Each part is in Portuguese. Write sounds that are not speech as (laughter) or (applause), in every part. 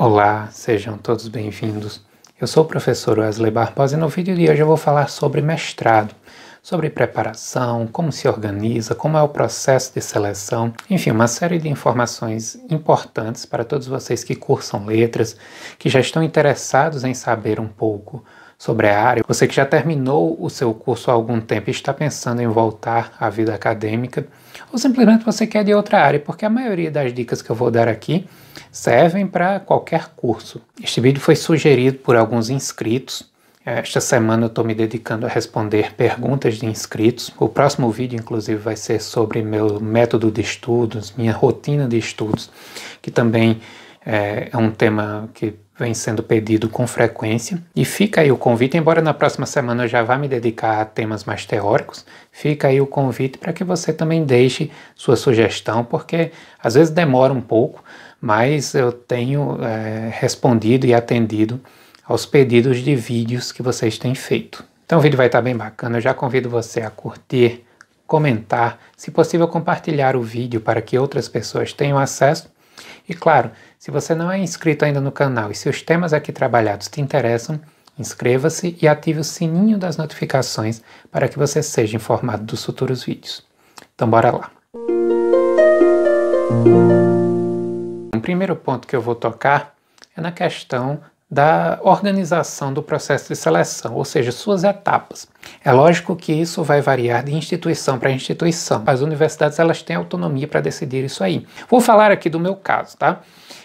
Olá, sejam todos bem-vindos. Eu sou o professor Wesley Barbosa e no vídeo de hoje eu vou falar sobre mestrado, sobre preparação, como se organiza, como é o processo de seleção, enfim, uma série de informações importantes para todos vocês que cursam letras, que já estão interessados em saber um pouco sobre a área, você que já terminou o seu curso há algum tempo e está pensando em voltar à vida acadêmica, ou simplesmente você quer é de outra área, porque a maioria das dicas que eu vou dar aqui servem para qualquer curso. Este vídeo foi sugerido por alguns inscritos. Esta semana eu estou me dedicando a responder perguntas de inscritos. O próximo vídeo, inclusive, vai ser sobre meu método de estudos, minha rotina de estudos, que também eh, é, um tema que vem sendo pedido com frequência. E fica aí o convite, embora na próxima semana eu já vá me dedicar a temas mais teóricos, fica aí o convite para que você também deixe sua sugestão, porque às vezes demora um pouco mas eu tenho é, respondido e atendido aos pedidos de vídeos que vocês têm feito. Então o vídeo vai estar bem bacana, eu já convido você a curtir, comentar, se possível compartilhar o vídeo para que outras pessoas tenham acesso. E claro, se você não é inscrito ainda no canal e se os temas aqui trabalhados te interessam, inscreva-se e ative o sininho das notificações para que você seja informado dos futuros vídeos. Então bora lá! primeiro ponto que eu vou tocar é na questão da organização do processo de seleção, ou seja, suas etapas. É lógico que isso vai variar de instituição para instituição. As universidades elas têm autonomia para decidir isso aí. Vou falar aqui do meu caso, tá?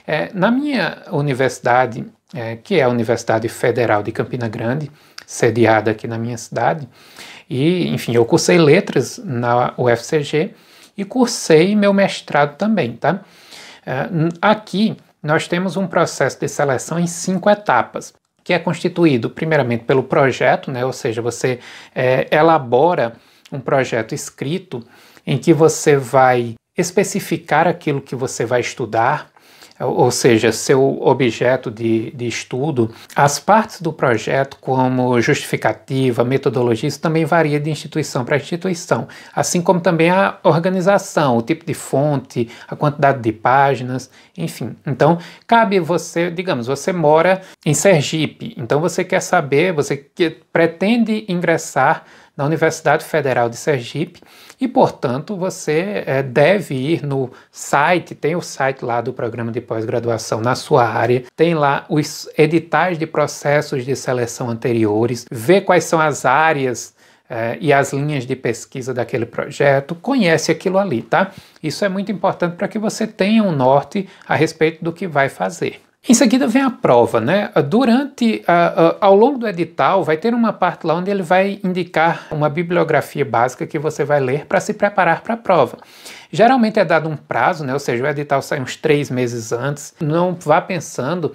É, na minha universidade, é, que é a Universidade Federal de Campina Grande, sediada aqui na minha cidade, e enfim, eu cursei letras na UFCG e cursei meu mestrado também, tá? É, aqui nós temos um processo de seleção em cinco etapas, que é constituído primeiramente pelo projeto, né, ou seja, você é, elabora um projeto escrito em que você vai especificar aquilo que você vai estudar, ou seja, seu objeto de, de estudo, as partes do projeto, como justificativa, metodologia, isso também varia de instituição para instituição, assim como também a organização, o tipo de fonte, a quantidade de páginas, enfim. Então, cabe você, digamos, você mora em Sergipe, então você quer saber, você que pretende ingressar na Universidade Federal de Sergipe e, portanto, você é, deve ir no site, tem o site lá do programa de pós-graduação na sua área, tem lá os editais de processos de seleção anteriores, ver quais são as áreas é, e as linhas de pesquisa daquele projeto, conhece aquilo ali, tá? Isso é muito importante para que você tenha um norte a respeito do que vai fazer. Em seguida vem a prova, né? Durante, ao longo do edital, vai ter uma parte lá onde ele vai indicar uma bibliografia básica que você vai ler para se preparar para a prova. Geralmente é dado um prazo, né? Ou seja, o edital sai uns três meses antes. Não vá pensando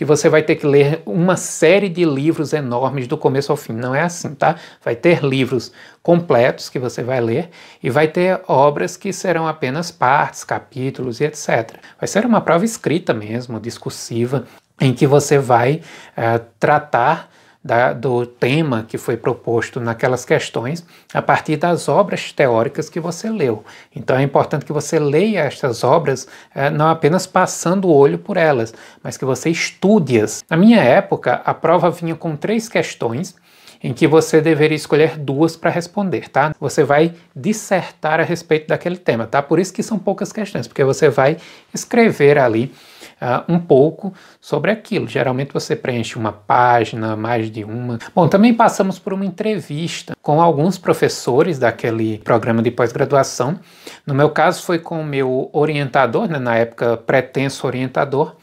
que você vai ter que ler uma série de livros enormes do começo ao fim. Não é assim, tá? Vai ter livros completos que você vai ler e vai ter obras que serão apenas partes, capítulos e etc. Vai ser uma prova escrita mesmo, discursiva, em que você vai é, tratar da, do tema que foi proposto naquelas questões a partir das obras teóricas que você leu. Então é importante que você leia estas obras é, não apenas passando o olho por elas, mas que você estude-as. Na minha época, a prova vinha com três questões em que você deveria escolher duas para responder, tá? Você vai dissertar a respeito daquele tema, tá? Por isso que são poucas questões, porque você vai escrever ali uh, um pouco sobre aquilo. Geralmente você preenche uma página, mais de uma. Bom, também passamos por uma entrevista com alguns professores daquele programa de pós-graduação. No meu caso, foi com o meu orientador, né, na época pretenso orientador,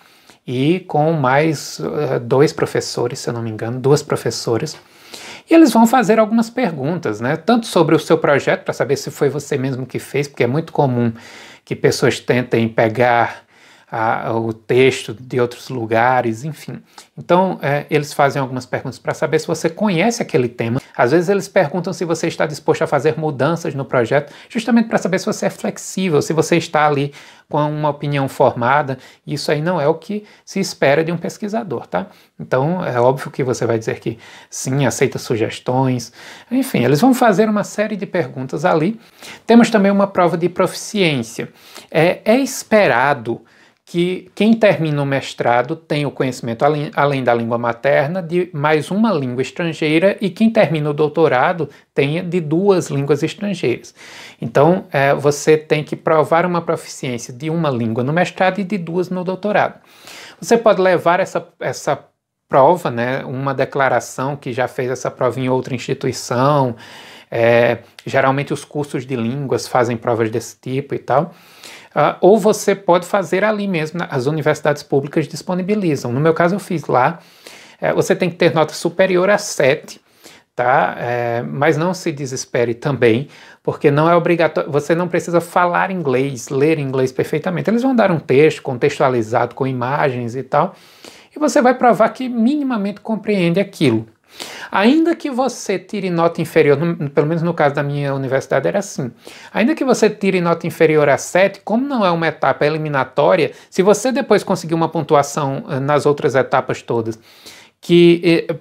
e com mais uh, dois professores, se eu não me engano, duas professoras. E eles vão fazer algumas perguntas, né? Tanto sobre o seu projeto, para saber se foi você mesmo que fez, porque é muito comum que pessoas tentem pegar a, o texto de outros lugares, enfim. Então, é, eles fazem algumas perguntas para saber se você conhece aquele tema. Às vezes, eles perguntam se você está disposto a fazer mudanças no projeto, justamente para saber se você é flexível, se você está ali com uma opinião formada. Isso aí não é o que se espera de um pesquisador, tá? Então, é óbvio que você vai dizer que sim, aceita sugestões. Enfim, eles vão fazer uma série de perguntas ali. Temos também uma prova de proficiência. é, é esperado que quem termina o mestrado tem o conhecimento, além, além, da língua materna, de mais uma língua estrangeira e quem termina o doutorado tem de duas línguas estrangeiras. Então, é, você tem que provar uma proficiência de uma língua no mestrado e de duas no doutorado. Você pode levar essa, essa prova, né, uma declaração que já fez essa prova em outra instituição. É, geralmente, os cursos de línguas fazem provas desse tipo e tal Uh, ou você pode fazer ali mesmo, as universidades públicas disponibilizam. No meu caso, eu fiz lá. É, você tem que ter nota superior a 7, tá? É, mas não se desespere também, porque não é obrigatório, você não precisa falar inglês, ler inglês perfeitamente. Eles vão dar um texto contextualizado com imagens e tal, e você vai provar que minimamente compreende aquilo. Ainda que você tire nota inferior, pelo menos no caso da minha universidade era assim, ainda que você tire nota inferior a 7, como não é uma etapa eliminatória, se você depois conseguir uma pontuação eh, nas outras etapas todas que eh,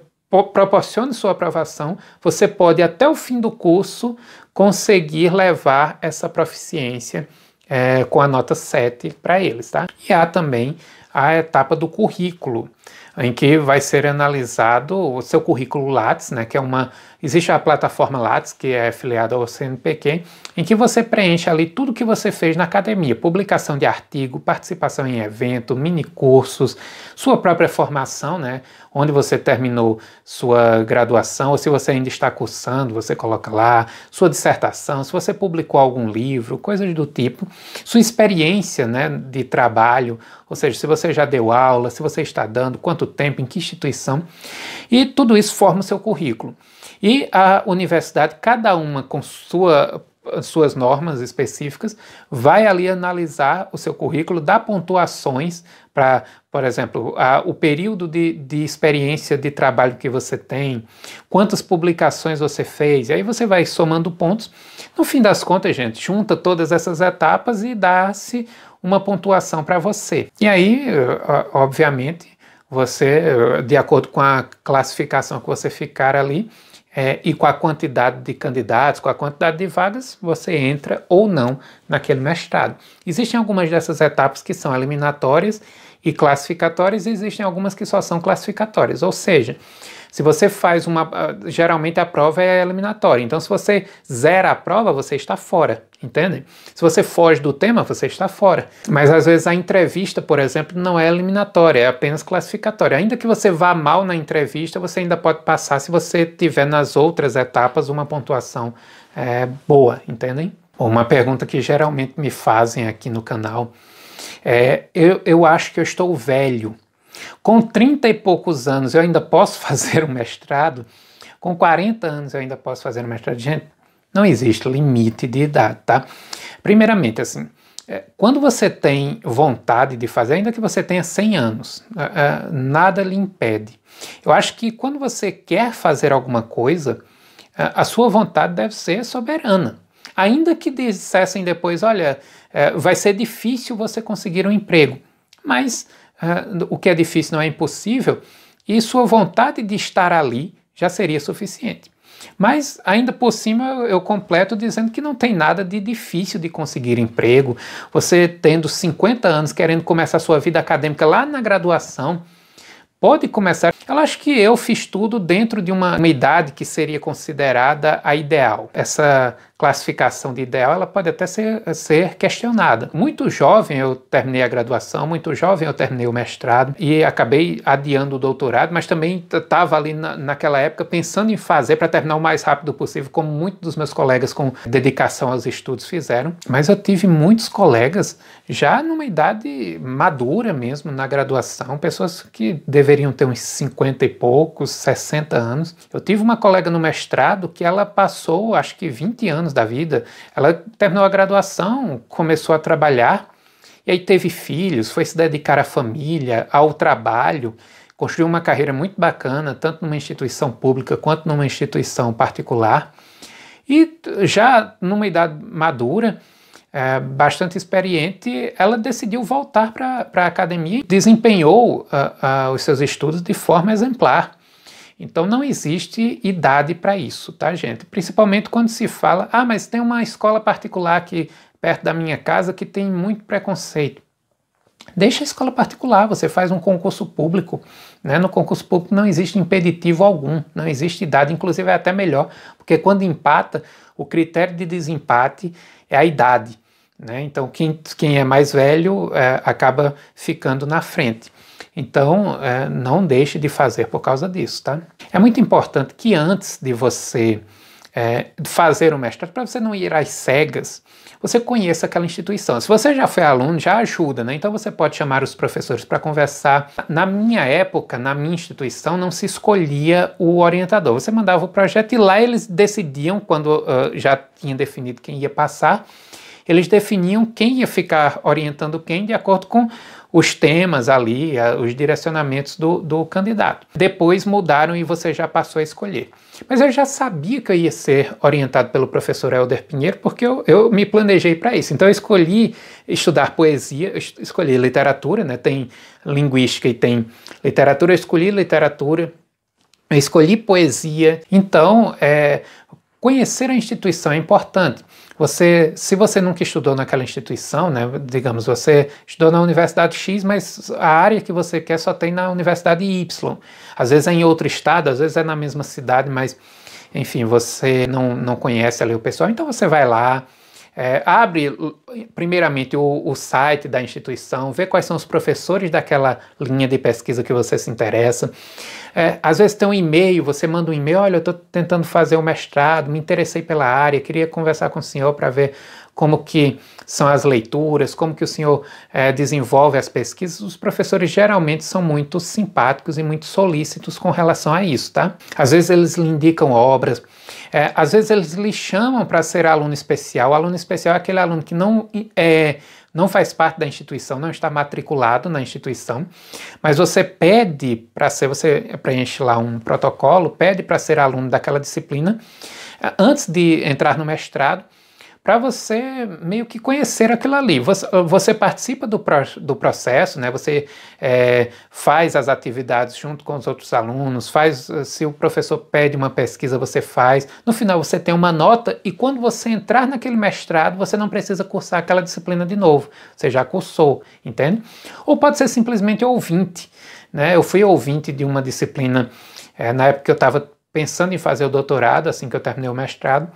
proporcione sua aprovação, você pode até o fim do curso conseguir levar essa proficiência eh, com a nota 7 para eles, tá? E há também a etapa do currículo em que vai ser analisado o seu currículo Lattes, né, que é uma existe a plataforma Lattes que é afiliada ao CNPq em que você preenche ali tudo que você fez na academia: publicação de artigo, participação em evento, mini cursos, sua própria formação, né? Onde você terminou sua graduação, ou se você ainda está cursando, você coloca lá, sua dissertação, se você publicou algum livro, coisas do tipo, sua experiência né, de trabalho, ou seja, se você já deu aula, se você está dando, quanto tempo, em que instituição, e tudo isso forma o seu currículo. E a universidade, cada uma com sua suas normas específicas, vai ali analisar o seu currículo, dá pontuações para, por exemplo, a, o período de, de experiência de trabalho que você tem, quantas publicações você fez, e aí você vai somando pontos. No fim das contas, gente, junta todas essas etapas e dá-se uma pontuação para você. E aí, obviamente, você, de acordo com a classificação que você ficar ali, é, e com a quantidade de candidatos, com a quantidade de vagas, você entra ou não naquele mestrado. Existem algumas dessas etapas que são eliminatórias e classificatórias, e existem algumas que só são classificatórias, ou seja, se você faz uma. Ah, geralmente a prova é eliminatória. Então, se você zera a prova, você está fora, entende? Se você foge do tema, você está fora. Mas às vezes a entrevista, por exemplo, não é eliminatória, é apenas classificatória. Ainda que você vá mal na entrevista, você ainda pode passar se você tiver nas outras etapas uma pontuação é, boa, entendem? Uma pergunta que geralmente me fazem aqui no canal é: eu, eu acho que eu estou velho com 30 e poucos anos eu ainda posso fazer um mestrado, com 40 anos eu ainda posso fazer um mestrado. Gente, não existe limite de idade, tá? Primeiramente, assim, é, quando você tem vontade de fazer, ainda que você tenha 100 anos, é, é, nada lhe impede. Eu acho que quando você quer fazer alguma coisa, a sua vontade deve ser soberana. Ainda que dissessem depois, olha, vai ser difícil você conseguir um emprego, mas o que é difícil não é impossível, e sua vontade de estar ali já seria suficiente. Mas ainda por cima eu completo dizendo que não tem nada de difícil de conseguir emprego. Você tendo 50 anos querendo começar sua vida acadêmica lá na graduação, pode começar ela acha que eu fiz tudo dentro de uma, uma idade que seria considerada a ideal. Essa classificação de ideal ela pode até ser, ser questionada. Muito jovem eu terminei a graduação, muito jovem eu terminei o mestrado e acabei adiando o doutorado, mas também estava ali na, naquela época pensando em fazer para terminar o mais rápido possível, como muitos dos meus colegas com dedicação aos estudos fizeram. Mas eu tive muitos colegas já numa idade madura mesmo na graduação, pessoas que deveriam ter uns 50 50 e poucos, 60 anos. Eu tive uma colega no mestrado que ela passou, acho que 20 anos da vida. Ela terminou a graduação, começou a trabalhar, e aí teve filhos, foi se dedicar à família, ao trabalho, construiu uma carreira muito bacana, tanto numa instituição pública quanto numa instituição particular. E já numa idade madura, é, bastante experiente, ela decidiu voltar para a academia e desempenhou uh, uh, os seus estudos de forma exemplar. Então não existe idade para isso, tá, gente? Principalmente quando se fala, ah, mas tem uma escola particular aqui perto da minha casa que tem muito preconceito. Deixa a escola particular, você faz um concurso público. Né? No concurso público não existe impeditivo algum, não existe idade, inclusive é até melhor, porque quando empata, o critério de desempate é a idade. Né? Então, quem, quem é mais velho é, acaba ficando na frente. Então, é, não deixe de fazer por causa disso, tá? É muito importante que antes de você é, fazer o mestrado, para você não ir às cegas, você conheça aquela instituição. Se você já foi aluno, já ajuda, né? Então você pode chamar os professores para conversar. Na minha época, na minha instituição, não se escolhia o orientador. Você mandava o projeto e lá eles decidiam, quando uh, já tinha definido quem ia passar, eles definiam quem ia ficar orientando quem de acordo com os temas ali, os direcionamentos do, do candidato. Depois mudaram e você já passou a escolher. Mas eu já sabia que eu ia ser orientado pelo professor Helder Pinheiro, porque eu, eu me planejei para isso. Então eu escolhi estudar poesia, escolhi literatura, né? tem linguística e tem literatura, eu escolhi literatura, eu escolhi poesia. Então, é, conhecer a instituição é importante. Você, se você nunca estudou naquela instituição, né, digamos, você estudou na Universidade X, mas a área que você quer só tem na Universidade Y. Às vezes é em outro estado, às vezes é na mesma cidade, mas enfim, você não, não conhece ali o pessoal, então você vai lá, é, abre primeiramente o, o, site da instituição, vê quais são os professores daquela linha de pesquisa que você se interessa. É, às vezes tem um e-mail, você manda um e-mail, olha, eu estou tentando fazer o um mestrado, me interessei pela área, queria conversar com o senhor para ver como que são as leituras, como que o senhor é, desenvolve as pesquisas, os professores geralmente são muito simpáticos e muito solícitos com relação a isso, tá? Às vezes eles lhe indicam obras, é, às vezes eles lhe chamam para ser aluno especial. O aluno especial é aquele aluno que não é, não faz parte da instituição, não está matriculado na instituição, mas você pede para ser, você preenche lá um protocolo, pede para ser aluno daquela disciplina é, antes de entrar no mestrado para você meio que conhecer aquilo ali. Você, ah, você participa do, pro, do processo, né? você é, faz as atividades junto com os outros alunos, faz ah, se o professor pede uma pesquisa, você faz. No final você tem uma nota e quando você entrar naquele mestrado, você não precisa cursar aquela disciplina de novo. Você já cursou, entende? Ou pode ser simplesmente ouvinte. Né? Eu fui ouvinte de uma disciplina é, na época que eu estava pensando em fazer o doutorado, assim que eu terminei o mestrado.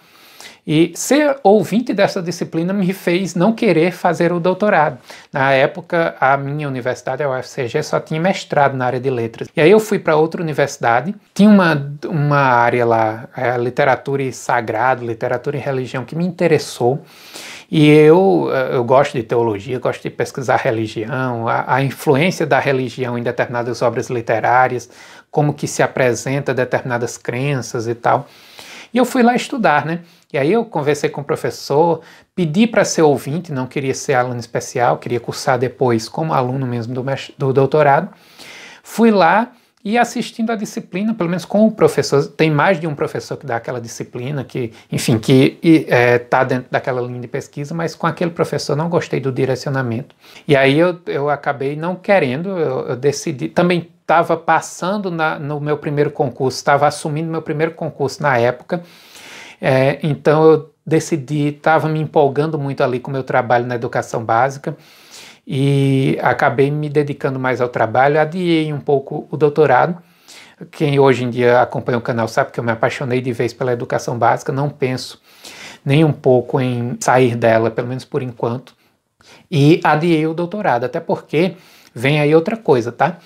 E ser ouvinte dessa disciplina me fez não querer fazer o doutorado. Na época, a minha universidade, a UFCG, só tinha mestrado na área de letras. E aí eu fui para outra universidade, tinha uma, uma área lá, é, literatura e sagrado, literatura e religião, que me interessou. E eu, eh, eu gosto de teologia, gosto de pesquisar religião, a, a influência da religião em determinadas obras literárias, como que se apresenta determinadas crenças e tal. E eu fui lá estudar, né? E aí eu conversei com o professor, pedi para ser ouvinte, não queria ser aluno especial, queria cursar depois como aluno mesmo do, do doutorado. Fui lá e assistindo a disciplina, pelo menos com o professor, tem mais de um professor que dá aquela disciplina, que, enfim, que está é, tá dentro daquela linha de pesquisa, mas com aquele professor não gostei do direcionamento. E aí eu, eu acabei não querendo, eu, eu decidi, também estava passando na, no meu primeiro concurso, estava assumindo meu primeiro concurso na época, é, então eu decidi, estava me empolgando muito ali com o meu trabalho na educação básica e acabei me dedicando mais ao trabalho, adiei um pouco o doutorado. Quem hoje em dia acompanha o canal sabe que eu me apaixonei de vez pela educação básica, não penso nem um pouco em sair dela, pelo menos por enquanto. E adiei o doutorado, até porque Vem aí outra coisa, tá?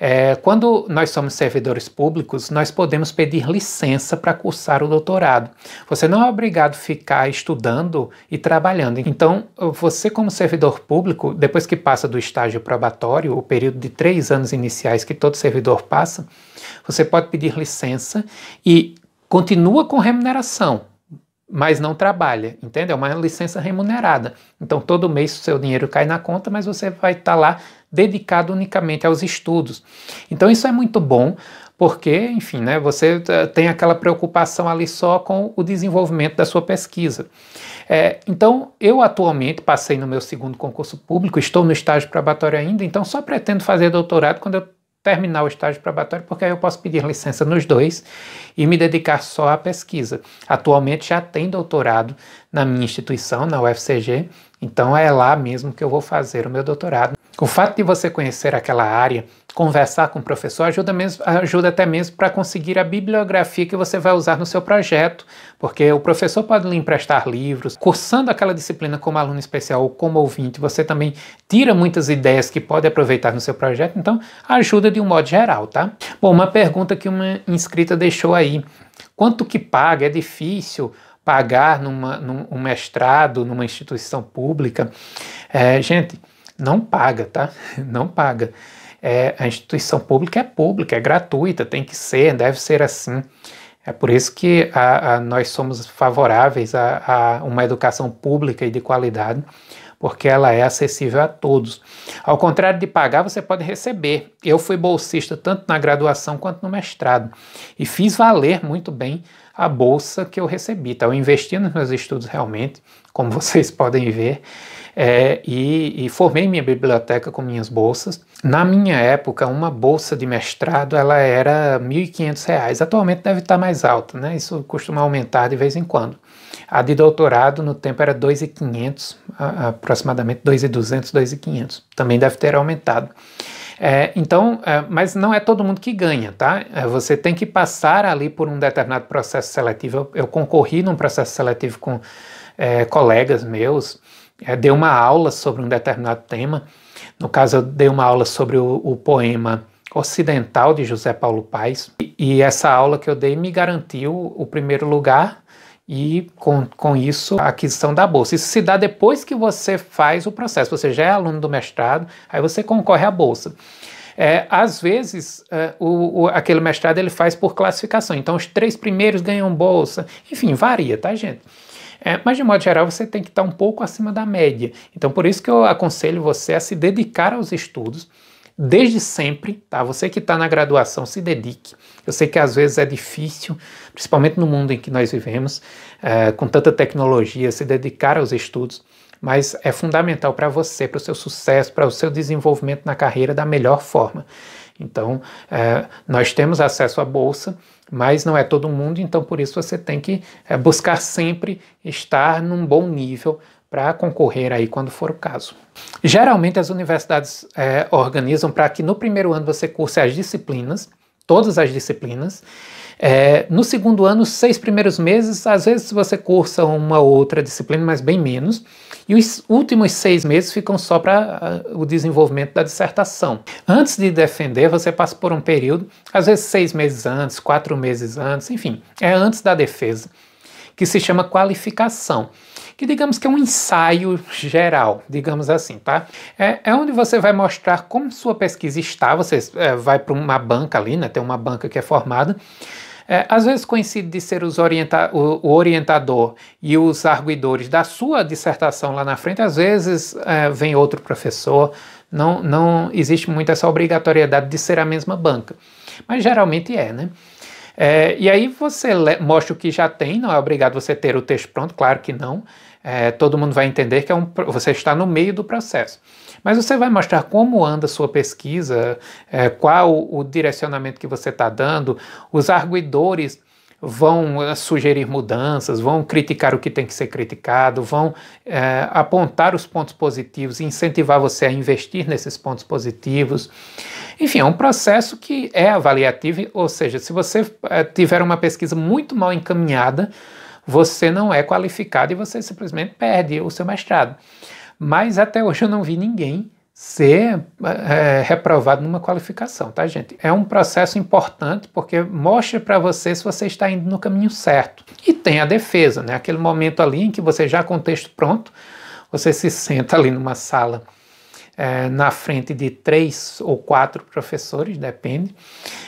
É, quando nós somos servidores públicos, nós podemos pedir licença para cursar o doutorado. Você não é obrigado a ficar estudando e trabalhando. Então, você, como servidor público, depois que passa do estágio probatório, o período de três anos iniciais que todo servidor passa, você pode pedir licença e continua com remuneração. Mas não trabalha, entende? É uma licença remunerada. Então, todo mês o seu dinheiro cai na conta, mas você vai estar tá lá dedicado unicamente aos estudos. Então isso é muito bom, porque, enfim, né, você eh, tem aquela preocupação ali só com o desenvolvimento da sua pesquisa. É, então, eu atualmente passei no meu segundo concurso público, estou no estágio probatório ainda, então só pretendo fazer doutorado quando eu terminar o estágio probatório, porque aí eu posso pedir licença nos dois e me dedicar só à pesquisa. Atualmente já tem doutorado na minha instituição, na UFCG, então é lá mesmo que eu vou fazer o meu doutorado. O fato de você conhecer aquela área, conversar com o professor, ajuda, mesmo, ajuda até mesmo para conseguir a bibliografia que você vai usar no seu projeto, porque o professor pode lhe emprestar livros. Cursando aquela disciplina como aluno especial ou como ouvinte, você também tira muitas ideias que pode aproveitar no seu projeto, então ajuda de um modo geral, tá? Bom, uma pergunta que uma inscrita deixou aí. Quanto que paga? É difícil pagar numa, num um mestrado, numa instituição pública? É, gente não paga, tá? (laughs) Não paga. É, a instituição pública é pública, é gratuita, tem que ser, deve ser assim. É por isso que a, a, nós somos favoráveis a, a uma educação pública e de qualidade, porque ela é acessível a todos. Ao contrário de pagar, você pode receber. Eu fui bolsista tanto na graduação quanto no mestrado e fiz valer muito bem a bolsa que eu recebi. Então, eu investi nos meus estudos realmente, como (laughs) vocês podem ver é, e, e, formei minha biblioteca com minhas bolsas. Na minha época, uma bolsa de mestrado ela era R$ 1.500, atualmente deve estar mais alta, né? isso costuma aumentar de vez em quando. A de doutorado no tempo era 2.500, aproximadamente 2.200, 2.500. Também deve ter aumentado. É, então, é, mas não é todo mundo que ganha, tá? É, você tem que passar ali por um determinado processo seletivo. Eu, eu concorri num processo seletivo com é, colegas meus é, dei uma aula sobre um determinado tema. No caso, eu dei uma aula sobre o, o poema Ocidental de José Paulo Paes. E, e, essa aula que eu dei me garantiu o primeiro lugar e, com, com isso, a aquisição da bolsa. Isso se dá depois que você faz o processo. Você já é aluno do mestrado, aí você concorre à bolsa. É, às vezes, é, o, o, aquele mestrado ele faz por classificação. Então, os três primeiros ganham bolsa. Enfim, varia, tá, gente? É, mas de modo geral você tem que estar um pouco acima da média. Então por isso que eu aconselho você a se dedicar aos estudos desde sempre, tá? Você que está na graduação, se dedique. Eu sei que às vezes é difícil, principalmente no mundo em que nós vivemos, é, com tanta tecnologia, se dedicar aos estudos, mas é fundamental para você, para o seu sucesso, para o seu desenvolvimento na carreira da melhor forma. Então, é, nós temos acesso à bolsa mas não é todo mundo, então por isso você tem que é, buscar sempre estar num bom nível para concorrer aí quando for o caso. Geralmente as universidades é, organizam para que no primeiro ano você curse as disciplinas, todas as disciplinas. É, no segundo ano, os seis primeiros meses, às vezes você cursa uma outra disciplina, mas bem menos. E os últimos seis meses ficam só para uh, ah, o desenvolvimento da dissertação. Antes de defender, você passa por um período, às vezes seis meses antes, quatro meses antes, enfim, é antes da defesa, que se chama qualificação que digamos que é um ensaio geral, digamos assim, tá? É, é onde você vai mostrar como sua pesquisa está, você é, vai para uma banca ali, né? Tem uma banca que é formada, é, às vezes coincide de ser os orienta o orientador e os arguidores da sua dissertação lá na frente, às vezes é, vem outro professor, não, não existe muito essa obrigatoriedade de ser a mesma banca, mas geralmente é, né? É, e aí você mostra o que já tem, não é obrigado você ter o texto pronto, claro que não, é, todo mundo vai entender que é um, você está no meio do processo. Mas você vai mostrar como anda a sua pesquisa, é, qual o, direcionamento que você está dando, os arguidores vão eh, sugerir mudanças, vão criticar o que tem que ser criticado, vão é, apontar os pontos positivos, incentivar você a investir nesses pontos positivos. Enfim, é um processo que é avaliativo, ou seja, se você eh, tiver uma pesquisa muito mal encaminhada, você não é qualificado e você simplesmente perde o seu mestrado. Mas até hoje eu não vi ninguém ser é, reprovado numa qualificação, tá, gente? É um processo importante porque mostra para você se você está indo no caminho certo. E tem a defesa, né? Aquele momento ali em que você já com o texto pronto, você se senta ali numa sala é, na frente de três ou quatro professores, depende.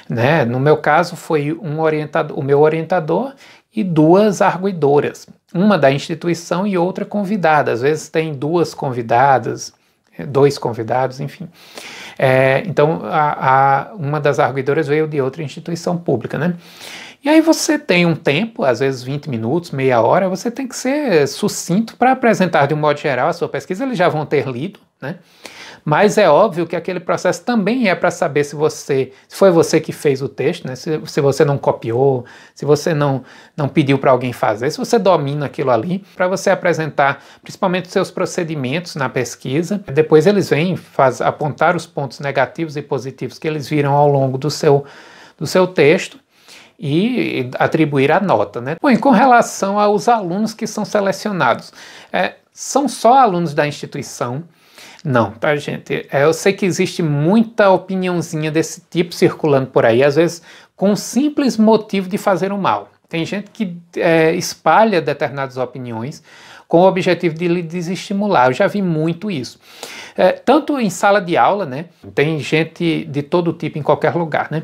Né? No meu caso, foi um orientador, o meu orientador e duas arguidoras, uma da instituição e outra convidada. Às vezes tem duas convidadas, eh, dois convidados, enfim. É, então, a, a, uma das arguidoras veio de outra instituição pública, né? E aí você tem um tempo, às vezes 20 minutos, meia hora, você tem que ser sucinto para apresentar de um modo geral a sua pesquisa, eles já vão ter lido, né? Mas é óbvio que aquele processo também é para saber se você, se foi você que fez o texto, né? se, se você não copiou, se você não, não pediu para alguém fazer, se você domina aquilo ali, para você apresentar principalmente os seus procedimentos na pesquisa. Depois eles vêm faz, apontar os pontos negativos e positivos que eles viram ao longo do seu, do seu texto e atribuir a nota, né? Bom, com relação aos alunos que são selecionados, é, são só alunos da instituição não, tá, gente? É, eu sei que existe muita opiniãozinha desse tipo circulando por aí, às vezes com simples motivo de fazer o mal. Tem gente que é, espalha determinadas opiniões com o objetivo de lhe desestimular. Eu já vi muito isso. É, tanto em sala de aula, né? Tem gente de todo tipo em qualquer lugar, né?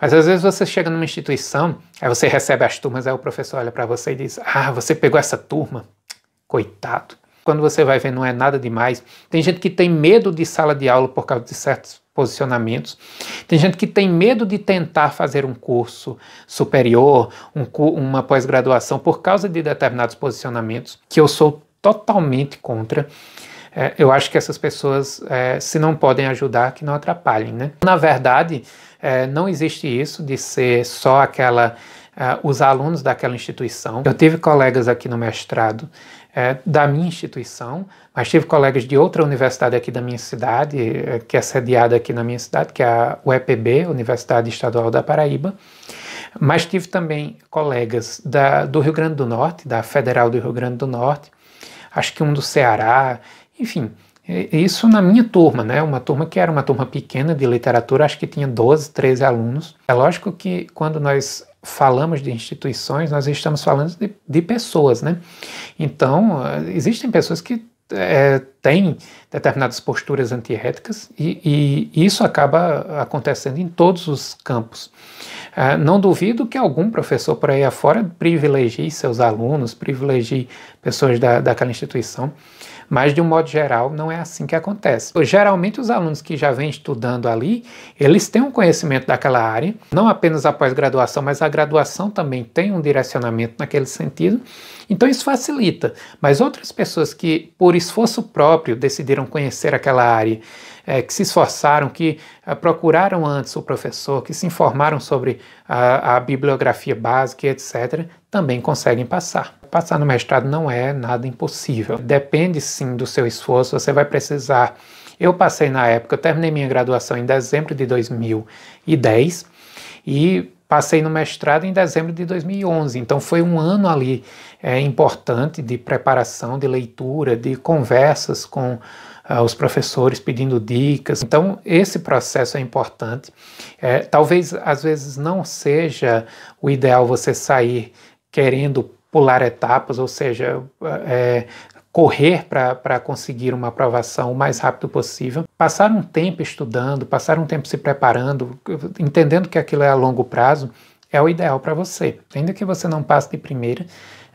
Mas às vezes você chega numa instituição, aí você recebe as turmas, aí o professor olha para você e diz: Ah, você pegou essa turma? Coitado quando você vai ver, não é nada demais. Tem gente que tem medo de sala de aula por causa de certos posicionamentos. Tem gente que tem medo de tentar fazer um curso superior, um, uma pós-graduação, por causa de determinados posicionamentos, que eu sou totalmente contra. É, eu acho que essas pessoas, é, se não podem ajudar, que não atrapalhem, né? Na verdade, é, não existe isso de ser só aquela, é, os alunos daquela instituição. Eu tive colegas aqui no mestrado é, da minha instituição, mas tive colegas de outra universidade aqui da minha cidade, eh, que é sediada aqui na minha cidade, que é a UEPB, Universidade Estadual da Paraíba. Mas tive também colegas da, do Rio Grande do Norte, da Federal do Rio Grande do Norte, acho que um do Ceará, enfim, isso na minha turma, né? Uma turma que era uma turma pequena de literatura, acho que tinha 12, 13 alunos. É lógico que quando nós falamos de instituições, nós estamos falando de, de pessoas, né? Então, eh, existem pessoas que é, têm determinadas posturas antiéticas e, e, isso acaba acontecendo em todos os campos. É, não duvido que algum professor por aí afora privilegie seus alunos, privilegie pessoas da, daquela instituição, mas de um modo geral, não é assim que acontece. Geralmente os alunos que já vêm estudando ali, eles têm um conhecimento daquela área, não apenas a pós-graduação, mas a graduação também tem um direcionamento naquele sentido. Então isso facilita. Mas outras pessoas que por esforço próprio decidiram conhecer aquela área é, que se esforçaram, que é, procuraram antes o professor, que se informaram sobre a, a bibliografia básica, etc., também conseguem passar. Passar no mestrado não é nada impossível. Depende sim do seu esforço, você vai precisar. Eu passei na época, eu terminei minha graduação em dezembro de 2010 e passei no mestrado em dezembro de 2011. Então foi um ano ali é, importante de preparação, de leitura, de conversas com ah, os professores pedindo dicas. Então, esse processo é importante. É, talvez, às vezes, não seja o ideal você sair querendo pular etapas, ou seja, é, correr para conseguir uma aprovação o mais rápido possível, passar um tempo estudando, passar um tempo se preparando, entendendo que aquilo é a longo prazo, é o ideal para você. Ainda que você não passe de primeira,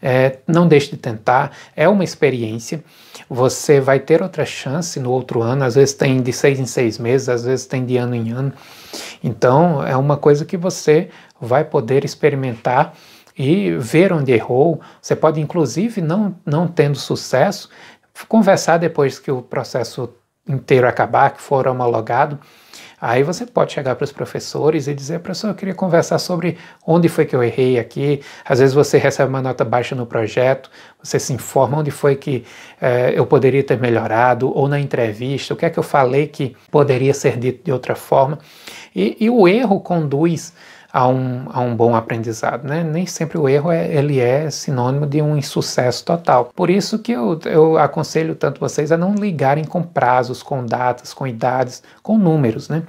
é, não deixe de tentar, é uma experiência. Você vai ter outra chance no outro ano, às vezes tem de seis em seis meses, às vezes tem de ano em ano. Então, é uma coisa que você vai poder experimentar e ver onde errou. Você pode, inclusive, não, não tendo sucesso, conversar depois que o processo inteiro acabar, que for homologado Aí você pode chegar para os professores e dizer, professor, eu queria conversar sobre onde foi que eu errei aqui. Às vezes você recebe uma nota baixa no projeto, você se informa onde foi que eh, eu poderia ter melhorado, ou na entrevista, o que é que eu falei que poderia ser dito de outra forma. E, e o erro conduz a um, a um bom aprendizado, né? Nem sempre o erro é, ele é sinônimo de um insucesso total. Por isso que eu, eu aconselho tanto vocês a não ligarem com prazos, com datas, com idades, com números, né?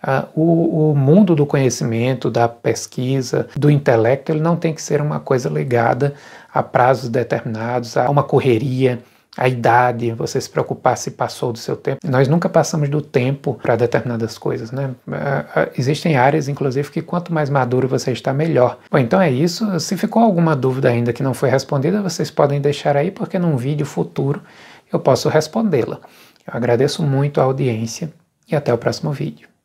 Ah, o, o mundo do conhecimento, da pesquisa, do intelecto, ele não tem que ser uma coisa ligada a prazos determinados, a uma correria, a idade, você se preocupar se passou do seu tempo. Nós nunca passamos do tempo para determinadas coisas, né? É, é, existem áreas, inclusive, que quanto mais maduro você está, melhor. Bom, então é isso. Se ficou alguma dúvida ainda que não foi respondida, vocês podem deixar aí, porque num vídeo futuro eu posso respondê-la. Eu agradeço muito a audiência e até o próximo vídeo.